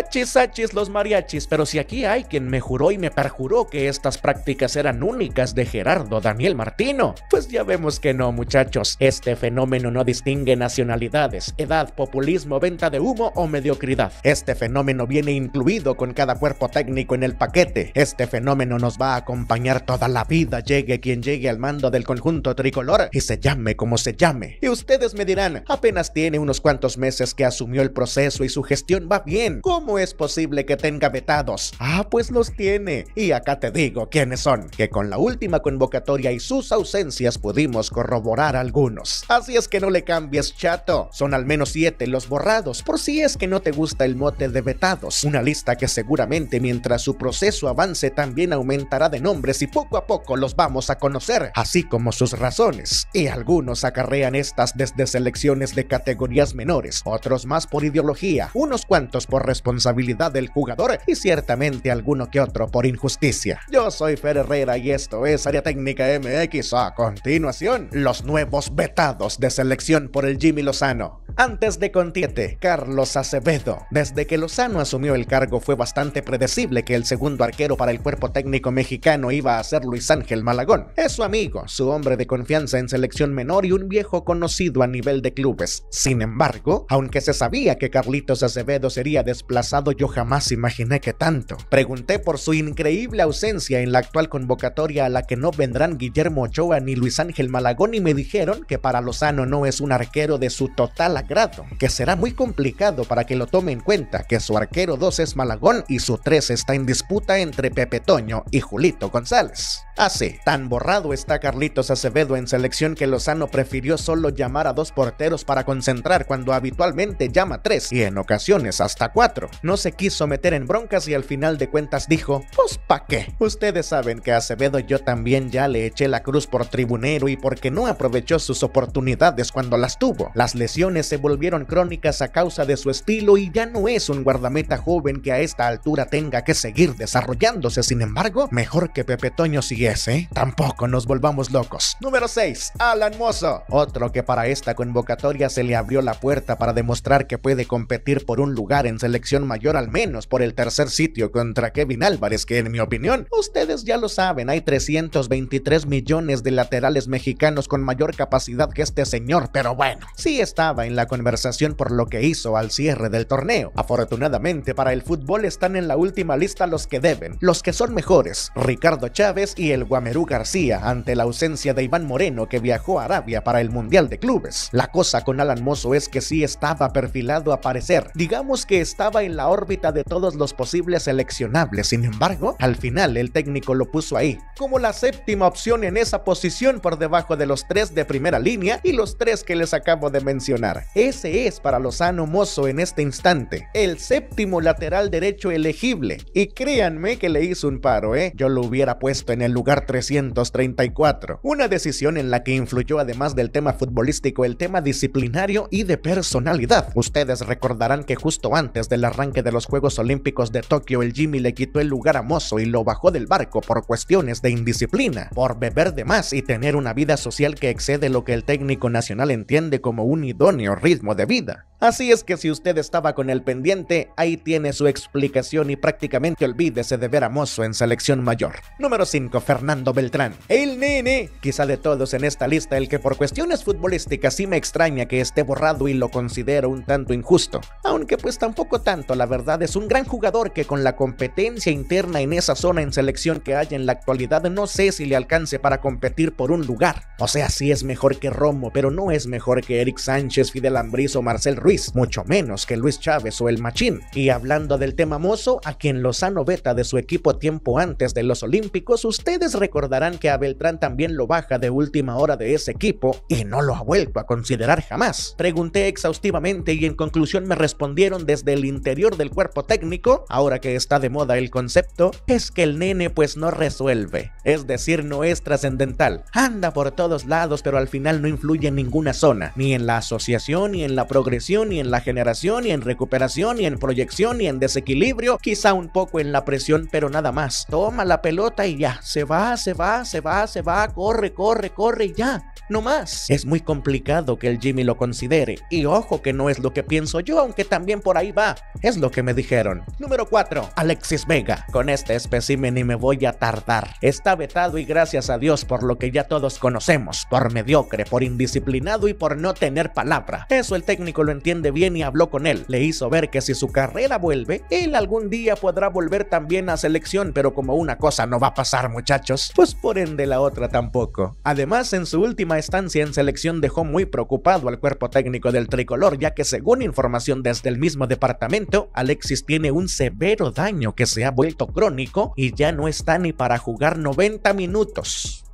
Hachis, hachis, los mariachis. Pero si aquí hay quien me juró y me perjuró que estas prácticas eran únicas de Gerardo Daniel Martino, pues ya vemos que no, muchachos. Este fenómeno no distingue nacionalidades, edad, populismo, venta de humo o mediocridad. Este fenómeno viene incluido con cada cuerpo técnico en el paquete. Este fenómeno nos va a acompañar toda la vida, llegue quien llegue al mando del conjunto tricolor y se llame como se llame. Y ustedes me dirán, apenas tiene unos cuantos meses que asumió el proceso y su gestión va bien. ¿Cómo es posible que tenga vetados? Ah, pues los tiene. Y acá te digo quiénes son, que con la última convocatoria y sus ausencias pudimos corroborar algunos. Así es que no le cambies, chato. Son al menos siete los borrados, por si es que no te gusta el mote de vetados. Una lista que seguramente mientras su proceso avance también aumentará de nombres y poco a poco los vamos a conocer, así como sus razones. Y algunos acarrean estas desde selecciones de categorías menores, otros más por ideología, unos cuantos por responsabilidad responsabilidad del jugador y ciertamente alguno que otro por injusticia. Yo soy Fer Herrera y esto es Área Técnica MX. A continuación, los nuevos vetados de selección por el Jimmy Lozano. Antes de Contiete, Carlos Acevedo. Desde que Lozano asumió el cargo fue bastante predecible que el segundo arquero para el cuerpo técnico mexicano iba a ser Luis Ángel Malagón. Es su amigo, su hombre de confianza en selección menor y un viejo conocido a nivel de clubes. Sin embargo, aunque se sabía que Carlitos Acevedo sería desplazado yo jamás imaginé que tanto. Pregunté por su increíble ausencia en la actual convocatoria a la que no vendrán Guillermo Ochoa ni Luis Ángel Malagón y me dijeron que para Lozano no es un arquero de su total agrado, que será muy complicado para que lo tome en cuenta que su arquero 2 es Malagón y su 3 está en disputa entre Pepe Toño y Julito González. Así, ah, tan borrado está Carlitos Acevedo en selección que Lozano prefirió solo llamar a dos porteros para concentrar cuando habitualmente llama tres y en ocasiones hasta cuatro no se quiso meter en broncas y al final de cuentas dijo, pues pa' qué. Ustedes saben que a Acevedo yo también ya le eché la cruz por tribunero y porque no aprovechó sus oportunidades cuando las tuvo. Las lesiones se volvieron crónicas a causa de su estilo y ya no es un guardameta joven que a esta altura tenga que seguir desarrollándose. Sin embargo, mejor que Pepe Toño siguiese. ¿eh? Tampoco nos volvamos locos. Número 6. Alan Mozo. Otro que para esta convocatoria se le abrió la puerta para demostrar que puede competir por un lugar en selección mayor al menos por el tercer sitio contra Kevin Álvarez, que en mi opinión, ustedes ya lo saben, hay 323 millones de laterales mexicanos con mayor capacidad que este señor, pero bueno, sí estaba en la conversación por lo que hizo al cierre del torneo. Afortunadamente para el fútbol están en la última lista los que deben, los que son mejores, Ricardo Chávez y el Guamerú García, ante la ausencia de Iván Moreno que viajó a Arabia para el Mundial de Clubes. La cosa con Alan Mozo es que sí estaba perfilado a parecer, digamos que estaba en la órbita de todos los posibles seleccionables. Sin embargo, al final el técnico lo puso ahí, como la séptima opción en esa posición por debajo de los tres de primera línea y los tres que les acabo de mencionar. Ese es para Lozano Mozo en este instante, el séptimo lateral derecho elegible. Y créanme que le hizo un paro, ¿eh? Yo lo hubiera puesto en el lugar 334. Una decisión en la que influyó además del tema futbolístico el tema disciplinario y de personalidad. Ustedes recordarán que justo antes de la arranque de los Juegos Olímpicos de Tokio, el Jimmy le quitó el lugar a Mozo y lo bajó del barco por cuestiones de indisciplina, por beber de más y tener una vida social que excede lo que el técnico nacional entiende como un idóneo ritmo de vida. Así es que si usted estaba con el pendiente, ahí tiene su explicación y prácticamente olvídese de ver a Mozo en selección mayor. Número 5. Fernando Beltrán. El nene. Quizá de todos en esta lista el que por cuestiones futbolísticas sí me extraña que esté borrado y lo considero un tanto injusto. Aunque pues tampoco tanto la verdad es un gran jugador que con la competencia interna en esa zona en selección que hay en la actualidad no sé si le alcance para competir por un lugar. O sea, sí es mejor que Romo, pero no es mejor que Eric Sánchez, Fidel Ambriz o Marcel Ruiz, mucho menos que Luis Chávez o el Machín. Y hablando del tema mozo, a quien Lozano beta de su equipo tiempo antes de los Olímpicos, ustedes recordarán que a Beltrán también lo baja de última hora de ese equipo y no lo ha vuelto a considerar jamás. Pregunté exhaustivamente y en conclusión me respondieron desde el interior del cuerpo técnico, ahora que está de moda el concepto, es que el nene pues no resuelve, es decir, no es trascendental. Anda por todos lados, pero al final no influye en ninguna zona, ni en la asociación, ni en la progresión, ni en la generación, ni en recuperación, ni en proyección, ni en desequilibrio, quizá un poco en la presión, pero nada más. Toma la pelota y ya, se va, se va, se va, se va, corre, corre, corre y ya, no más. Es muy complicado que el Jimmy lo considere, y ojo que no es lo que pienso yo, aunque también por ahí va lo que me dijeron. Número 4. Alexis Vega. Con este espécimen y me voy a tardar. Está vetado y gracias a Dios por lo que ya todos conocemos, por mediocre, por indisciplinado y por no tener palabra. Eso el técnico lo entiende bien y habló con él. Le hizo ver que si su carrera vuelve, él algún día podrá volver también a selección, pero como una cosa no va a pasar muchachos, pues por ende la otra tampoco. Además, en su última estancia en selección dejó muy preocupado al cuerpo técnico del tricolor, ya que según información desde el mismo departamento, Alexis tiene un severo daño que se ha vuelto crónico y ya no está ni para jugar 90 minutos.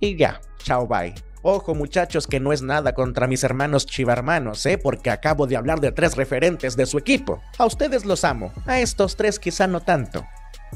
Y ya, chao bye. Ojo muchachos que no es nada contra mis hermanos chivarmanos, ¿eh? porque acabo de hablar de tres referentes de su equipo. A ustedes los amo, a estos tres quizá no tanto.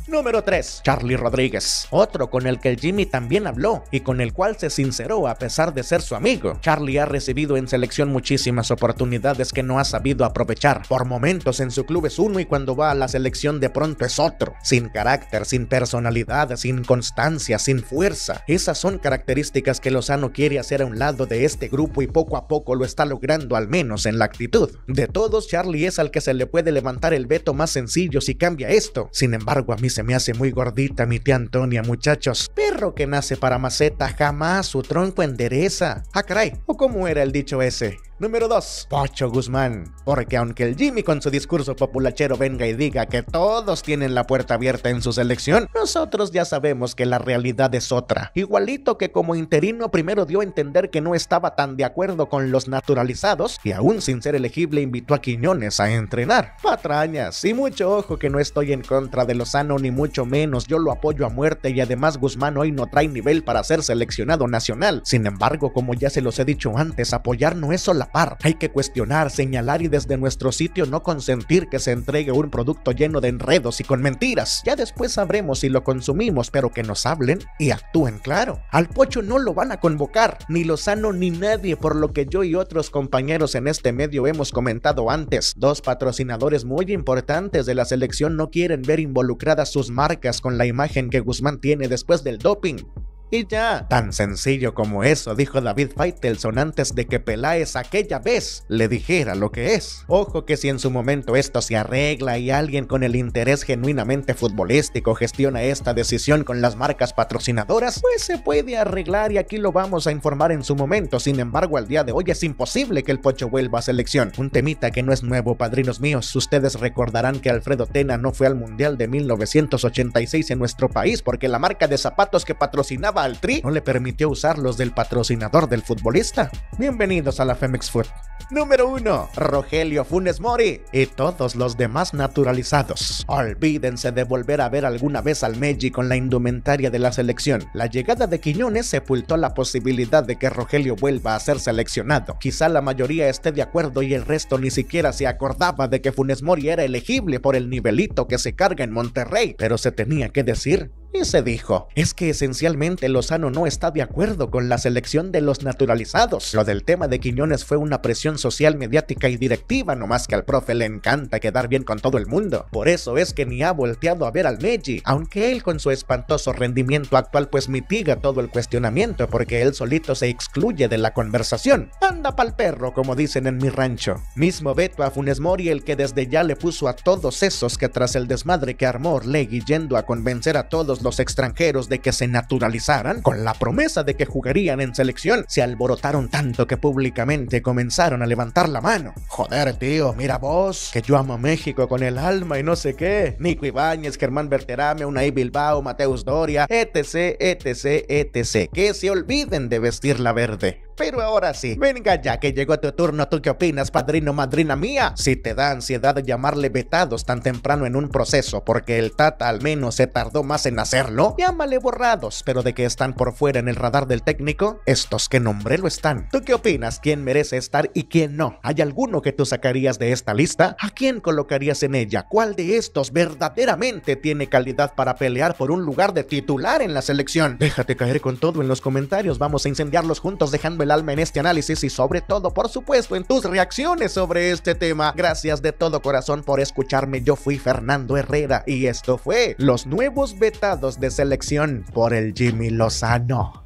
Número 3. Charlie Rodríguez, otro con el que Jimmy también habló y con el cual se sinceró a pesar de ser su amigo. Charlie ha recibido en selección muchísimas oportunidades que no ha sabido aprovechar. Por momentos en su club es uno y cuando va a la selección de pronto es otro. Sin carácter, sin personalidad, sin constancia, sin fuerza. Esas son características que Lozano quiere hacer a un lado de este grupo y poco a poco lo está logrando al menos en la actitud. De todos, Charlie es al que se le puede levantar el veto más sencillo si cambia esto. Sin embargo, a mí se me hace muy gordita mi tía Antonia, muchachos. Perro que nace para maceta jamás su tronco endereza. Ah, caray, o cómo era el dicho ese. Número 2. Pocho Guzmán. Porque aunque el Jimmy con su discurso populachero venga y diga que todos tienen la puerta abierta en su selección, nosotros ya sabemos que la realidad es otra. Igualito que como interino primero dio a entender que no estaba tan de acuerdo con los naturalizados y aún sin ser elegible invitó a Quiñones a entrenar. Patrañas. Y mucho ojo que no estoy en contra de Lozano ni mucho menos. Yo lo apoyo a muerte y además Guzmán hoy no trae nivel para ser seleccionado nacional. Sin embargo, como ya se los he dicho antes, apoyar no es solo hay que cuestionar, señalar y desde nuestro sitio no consentir que se entregue un producto lleno de enredos y con mentiras. Ya después sabremos si lo consumimos, pero que nos hablen y actúen claro. Al pocho no lo van a convocar, ni sano ni nadie, por lo que yo y otros compañeros en este medio hemos comentado antes. Dos patrocinadores muy importantes de la selección no quieren ver involucradas sus marcas con la imagen que Guzmán tiene después del doping. Y ya, tan sencillo como eso, dijo David Faitelson antes de que Peláez aquella vez le dijera lo que es. Ojo que si en su momento esto se arregla y alguien con el interés genuinamente futbolístico gestiona esta decisión con las marcas patrocinadoras, pues se puede arreglar y aquí lo vamos a informar en su momento. Sin embargo, al día de hoy es imposible que el Pocho vuelva a selección. Un temita que no es nuevo, padrinos míos. Ustedes recordarán que Alfredo Tena no fue al Mundial de 1986 en nuestro país porque la marca de zapatos que patrocinaba al Tri no le permitió usar los del patrocinador del futbolista. Bienvenidos a la Femex Foot. Número 1. Rogelio Funes Mori y todos los demás naturalizados. Olvídense de volver a ver alguna vez al Meji con la indumentaria de la selección. La llegada de Quiñones sepultó la posibilidad de que Rogelio vuelva a ser seleccionado. Quizá la mayoría esté de acuerdo y el resto ni siquiera se acordaba de que Funes Mori era elegible por el nivelito que se carga en Monterrey, pero se tenía que decir y se dijo, es que esencialmente Lozano no está de acuerdo con la selección de los naturalizados. Lo del tema de Quiñones fue una presión social, mediática y directiva, no más que al profe le encanta quedar bien con todo el mundo. Por eso es que ni ha volteado a ver al Meji, aunque él con su espantoso rendimiento actual pues mitiga todo el cuestionamiento porque él solito se excluye de la conversación. Anda pa'l perro, como dicen en mi rancho. Mismo Beto a Funes Mori el que desde ya le puso a todos esos que tras el desmadre que armó Orlegui yendo a convencer a todos los extranjeros de que se naturalizaran con la promesa de que jugarían en selección, se alborotaron tanto que públicamente comenzaron a levantar la mano. Joder, tío, mira vos, que yo amo a México con el alma y no sé qué. Nico Ibáñez, Germán Berterame, Unai Bilbao, Mateus Doria, etc, etc, etc. Que se olviden de vestir la verde. Pero ahora sí, venga ya que llegó tu turno. ¿Tú qué opinas, padrino, madrina mía? Si te da ansiedad llamarle vetados tan temprano en un proceso, porque el Tata al menos se tardó más en hacerlo, llámale borrados, pero de que están por fuera en el radar del técnico, estos que nombré lo están. ¿Tú qué opinas? ¿Quién merece estar y quién no? ¿Hay alguno que tú sacarías de esta lista? ¿A quién colocarías en ella? ¿Cuál de estos verdaderamente tiene calidad para pelear por un lugar de titular en la selección? Déjate caer con todo en los comentarios, vamos a incendiarlos juntos dejando el alma en este análisis y sobre todo, por supuesto, en tus reacciones sobre este tema. Gracias de todo corazón por escucharme, yo fui Fernando Herrera y esto fue Los Nuevos Vetados de Selección por el Jimmy Lozano.